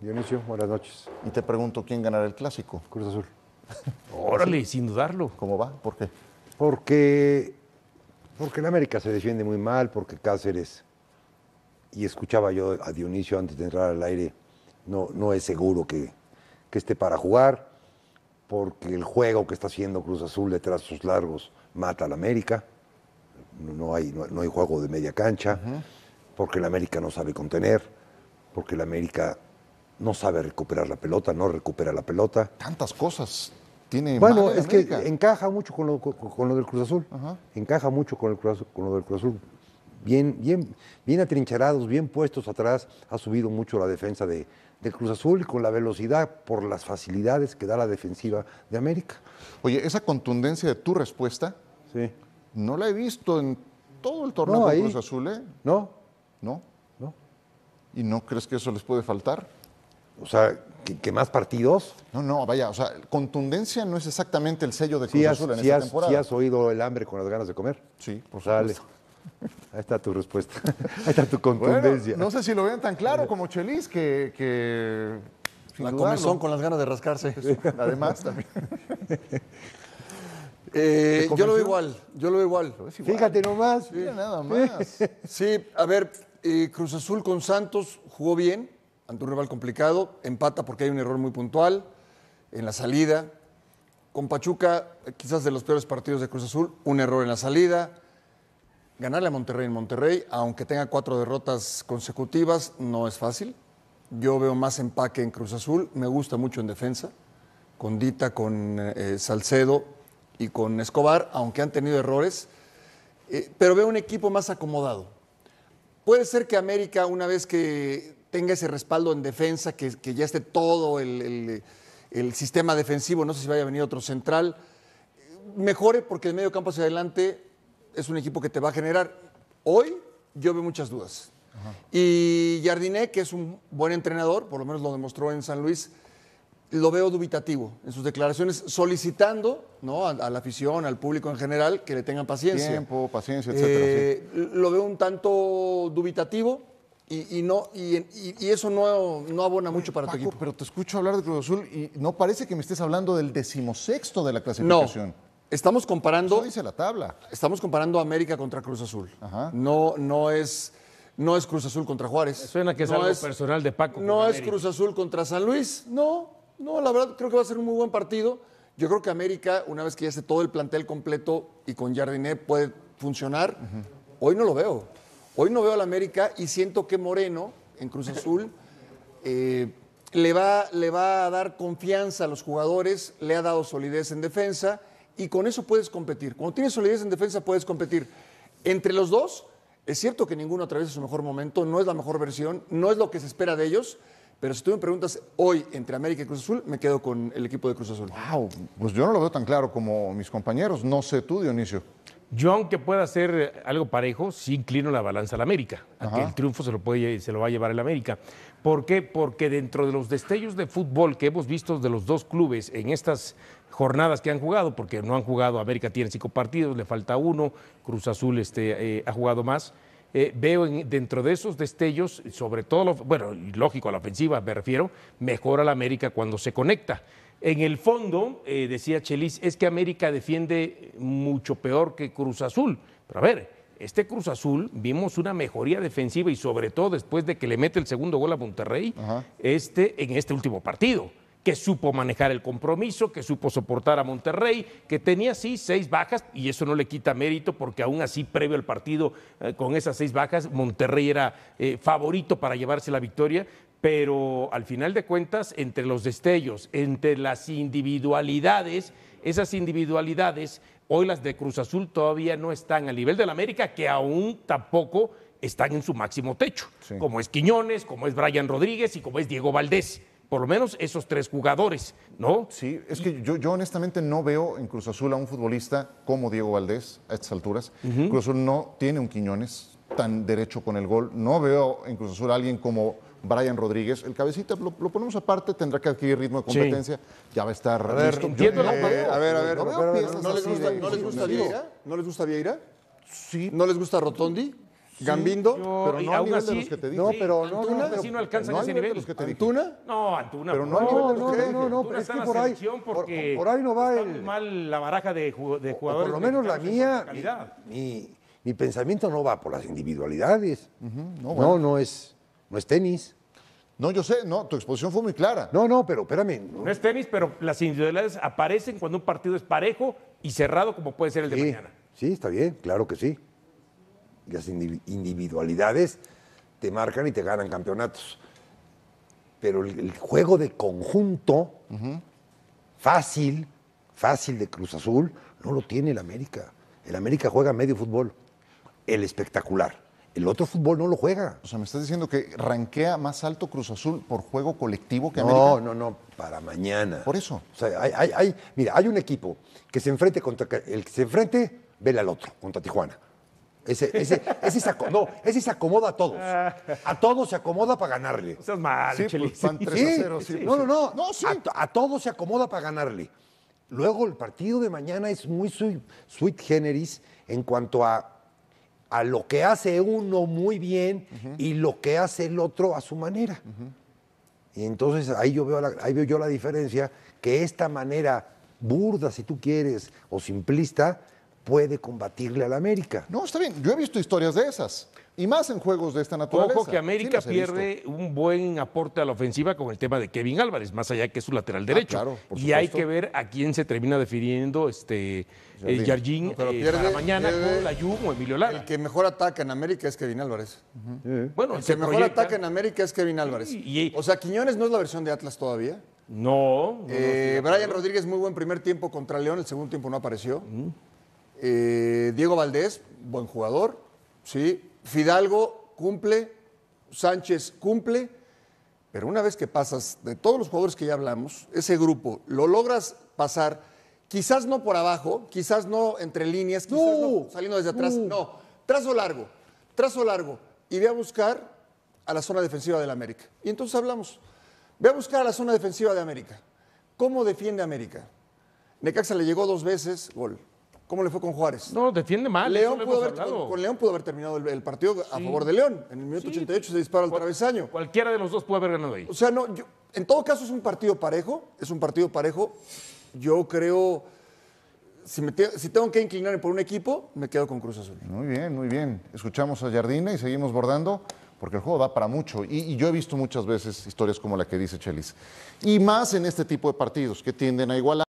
Dionisio, buenas noches. Y te pregunto, ¿quién ganará el clásico? Cruz Azul. Órale, sin dudarlo. ¿Cómo va? ¿Por qué? Porque, porque el América se defiende muy mal, porque Cáceres, y escuchaba yo a Dionisio antes de entrar al aire, no, no es seguro que, esté para jugar, porque el juego que está haciendo Cruz Azul detrás de sus largos mata al América, no hay, no, hay juego de media cancha, porque el América no sabe contener, porque el América no sabe recuperar la pelota, no recupera la pelota. Tantas cosas tiene. Bueno, es que encaja mucho con lo, con, lo del Cruz Azul. Encaja mucho con, el con lo del Cruz Azul. Bien, bien, bien atrincherados, bien puestos atrás, ha subido mucho la defensa de, del Cruz Azul y con la velocidad por las facilidades que da la defensiva de América. Oye, esa contundencia de tu respuesta, sí. no la he visto en todo el torneo de Cruz Azul, ¿eh? No. No. No. ¿Y no crees que eso les puede faltar? O sea, ¿qué más partidos? No, no, vaya, o sea, contundencia no es exactamente el sello de Cruz Azul en temporada. Sí has oído el hambre con las ganas de comer. Sí, por supuesto. Ahí está tu respuesta. Ahí está tu contundencia. no sé si lo vean tan claro como Chelis, que. que la comezón con las ganas de rascarse. Además, también. Eh, yo lo veo igual, yo lo veo igual. Fíjate nomás. nada más. Sí, a ver, eh, Cruz Azul con Santos jugó bien ante un rival complicado, empata porque hay un error muy puntual en la salida. Con Pachuca, eh, quizás de los peores partidos de Cruz Azul, un error en la salida. Ganarle a Monterrey en Monterrey, aunque tenga cuatro derrotas consecutivas, no es fácil. Yo veo más empaque en Cruz Azul, me gusta mucho en defensa, con Dita, con eh, eh, Salcedo y con Escobar, aunque han tenido errores, pero veo un equipo más acomodado. Puede ser que América, una vez que tenga ese respaldo en defensa, que, ya esté todo el, sistema defensivo, no sé si vaya a venir otro central. Mejore porque el medio campo hacia adelante es un equipo que te va a generar. Hoy yo veo muchas dudas. Y Jardiné, que es un buen entrenador, por lo menos lo demostró en San Luis, lo veo dubitativo en sus declaraciones, solicitando ¿no? a, la afición, al público en general, que le tengan paciencia. Tiempo, paciencia, etc. Eh, lo veo un tanto dubitativo. Y, no, y, eso no, no, abona mucho para tu equipo. Pero te escucho hablar de Cruz Azul y no parece que me estés hablando del decimosexto de la clasificación. estamos comparando. Eso dice la tabla. Estamos comparando América contra Cruz Azul. No, no es. No es Cruz Azul contra Juárez. Suena que es algo personal de Paco. No es Cruz Azul contra San Luis. No, no, la verdad creo que va a ser un muy buen partido. Yo creo que América, una vez que ya esté todo el plantel completo y con Jardiné, puede funcionar. Hoy no lo veo. Hoy no veo a la América y siento que Moreno, en Cruz Azul, eh, le, va, le va a dar confianza a los jugadores, le ha dado solidez en defensa y con eso puedes competir. Cuando tienes solidez en defensa puedes competir. Entre los dos, es cierto que ninguno atraviesa su mejor momento, no es la mejor versión, no es lo que se espera de ellos, pero si tú me preguntas hoy entre América y Cruz Azul, me quedo con el equipo de Cruz Azul. Wow, pues yo no lo veo tan claro como mis compañeros. No sé tú, Dionisio. Yo, aunque pueda ser algo parejo, sí inclino la balanza al América, a el triunfo se lo, puede, se lo va a llevar el América. ¿Por qué? Porque dentro de los destellos de fútbol que hemos visto de los dos clubes en estas jornadas que han jugado, porque no han jugado, América tiene cinco partidos, le falta uno, Cruz Azul este, eh, ha jugado más eh, veo dentro de esos destellos, sobre todo, lo, bueno, lógico, a la ofensiva me refiero, mejora la América cuando se conecta. En el fondo, eh, decía Chelis, es que América defiende mucho peor que Cruz Azul. Pero a ver, este Cruz Azul vimos una mejoría defensiva y sobre todo después de que le mete el segundo gol a Monterrey, este en este último partido que supo manejar el compromiso, que supo soportar a Monterrey, que tenía sí seis bajas, y eso no le quita mérito porque aún así previo al partido eh, con esas seis bajas, Monterrey era eh, favorito para llevarse la victoria, pero al final de cuentas, entre los destellos, entre las individualidades, esas individualidades, hoy las de Cruz Azul todavía no están al nivel del América, que aún tampoco están en su máximo techo, como es Quiñones, como es Brian Rodríguez y como es Diego Valdés por lo menos esos tres jugadores, ¿no? Sí, es que yo, honestamente no veo en Cruz Azul a un futbolista como Diego Valdés a estas alturas. Cruz Azul no tiene un Quiñones tan derecho con el gol. No veo en Cruz Azul a alguien como Brian Rodríguez. El cabecita lo, ponemos aparte, tendrá que adquirir ritmo de competencia. Ya va a estar a ver, eh, a ver, a ver, no, les gusta, ¿no les gusta Vieira? ¿No les gusta Vieira? Sí. ¿No les gusta Rotondi? Gambindo, pero no a nivel de los que te dije. No, pero no, Antuna, pero, no alcanza ese nivel. De los que te ¿Antuna? No, Antuna. Pero no, no, no, no, no, no es que por ahí, por, por, ahí no va el... mal la baraja de, jugadores. por lo menos la mía, mi, mi, pensamiento no va por las individualidades. no, no, es, no es tenis. No, yo sé, no, tu exposición fue muy clara. No, no, pero espérame. No, es tenis, pero las individualidades aparecen cuando un partido es parejo y cerrado como puede ser el de sí, mañana. Sí, está bien, claro que sí las individualidades te marcan y te ganan campeonatos. Pero el, juego de conjunto, fácil, fácil de Cruz Azul, no lo tiene el América. El América juega medio fútbol, el espectacular. El otro fútbol no lo juega. O sea, me estás diciendo que ranquea más alto Cruz Azul por juego colectivo que América. No, no, no, para mañana. Por eso. O sea, hay, hay, mira, hay un equipo que se enfrente contra el que se enfrente, vele al otro, contra Tijuana. Ese, ese, se acomoda, a todos. Ah. A todos se acomoda para ganarle. Eso mal, sí, pues, pues. No, no, no. a, todos se acomoda para ganarle. Luego, el partido de mañana es muy sui, sweet generis en cuanto a, lo que hace uno muy bien y lo que hace el otro a su manera. Y entonces ahí yo veo ahí veo yo la diferencia que esta manera burda, si tú quieres, o simplista, puede combatirle a la América. No, está bien. Yo he visto historias de esas. Y más en juegos de esta naturaleza. Ojo que América pierde un buen aporte a la ofensiva con el tema de Kevin Álvarez, más allá que es su lateral ah, derecho. claro, y hay que ver a quién se termina definiendo este Jardín eh, para mañana con la Jum o Emilio Lara. El que mejor ataca en América es Kevin Álvarez. Bueno, el que mejor ataca en América es Kevin Álvarez. o sea, Quiñones no es la versión de Atlas todavía. No. Eh, Brian Rodríguez, muy buen primer tiempo contra León, el segundo tiempo no apareció. Eh, Diego Valdés, buen jugador, ¿sí? Fidalgo cumple, Sánchez cumple, pero una vez que pasas de todos los jugadores que ya hablamos, ese grupo lo logras pasar, quizás no por abajo, quizás no entre líneas, quizás saliendo desde atrás, no, trazo largo, trazo largo, y ve a buscar a la zona defensiva del América. Y entonces hablamos, ve a buscar a la zona defensiva de América. ¿Cómo defiende América? Necaxa le llegó dos veces, gol. ¿Cómo le fue con Juárez? No, defiende mal. con, León pudo haber terminado el, partido a favor de León. En el minuto 88 se dispara al travesaño. Cualquiera de los dos puede haber ganado ahí. O sea, no, en todo caso es un partido parejo. Es un partido parejo. Yo creo. Si, tengo que inclinarme por un equipo, me quedo con Cruz Azul. Muy bien, muy bien. Escuchamos a Jardín y seguimos bordando porque el juego va para mucho. Y, y, yo he visto muchas veces historias como la que dice Chelis. Y más en este tipo de partidos que tienden a igualar.